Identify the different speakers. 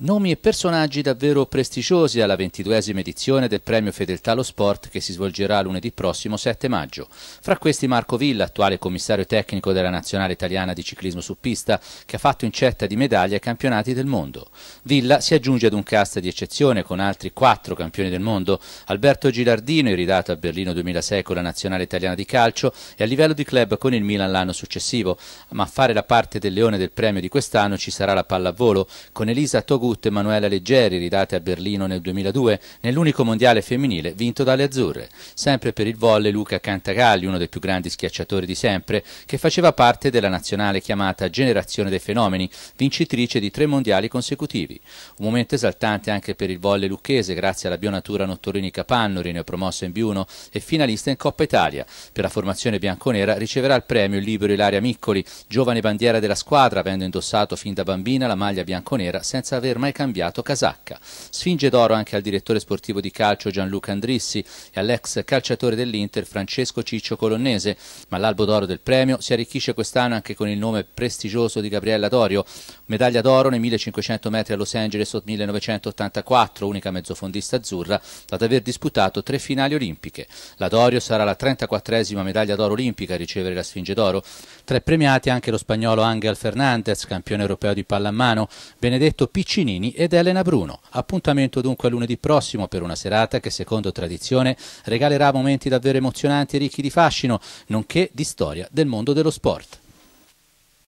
Speaker 1: Nomi e personaggi davvero prestigiosi alla ventiduesima edizione del premio Fedeltà allo Sport che si svolgerà lunedì prossimo 7 maggio. Fra questi Marco Villa, attuale commissario tecnico della nazionale italiana di ciclismo su pista, che ha fatto incetta di medaglie ai campionati del mondo. Villa si aggiunge ad un cast di eccezione con altri quattro campioni del mondo, Alberto Gilardino, iridato a Berlino 2006 con la nazionale italiana di calcio e a livello di club con il Milan l'anno successivo, ma a fare la parte del leone del premio di quest'anno ci sarà la palla a volo con Elisa Togu Gut e Manuela Leggeri, ridate a Berlino nel 2002, nell'unico mondiale femminile vinto dalle azzurre. Sempre per il volle Luca Cantagalli, uno dei più grandi schiacciatori di sempre, che faceva parte della nazionale chiamata Generazione dei Fenomeni, vincitrice di tre mondiali consecutivi. Un momento esaltante anche per il volle lucchese, grazie alla bionatura Nottorini Capannori, neopromosso in B1 e finalista in Coppa Italia. Per la formazione bianconera riceverà il premio il libero Ilaria Miccoli, giovane bandiera della squadra, avendo indossato fin da bambina la maglia bianconera senza aver aver mai cambiato casacca. Sfinge d'oro anche al direttore sportivo di calcio Gianluca Andrissi e all'ex calciatore dell'Inter Francesco Ciccio Colonnese, ma l'albo d'oro del premio si arricchisce quest'anno anche con il nome prestigioso di Gabriella Dorio, medaglia d'oro nei 1500 metri a Los Angeles 1984, unica mezzofondista azzurra ad aver disputato tre finali olimpiche. La Dorio sarà la 34esima medaglia d'oro olimpica a ricevere la Sfinge d'oro. Tre premiati anche lo spagnolo Angel Fernandez, campione europeo di pallamano, Benedetto Piccini Giannini ed Elena Bruno. Appuntamento dunque a lunedì prossimo per una serata che secondo tradizione regalerà momenti davvero emozionanti e ricchi di fascino, nonché di storia del mondo dello sport.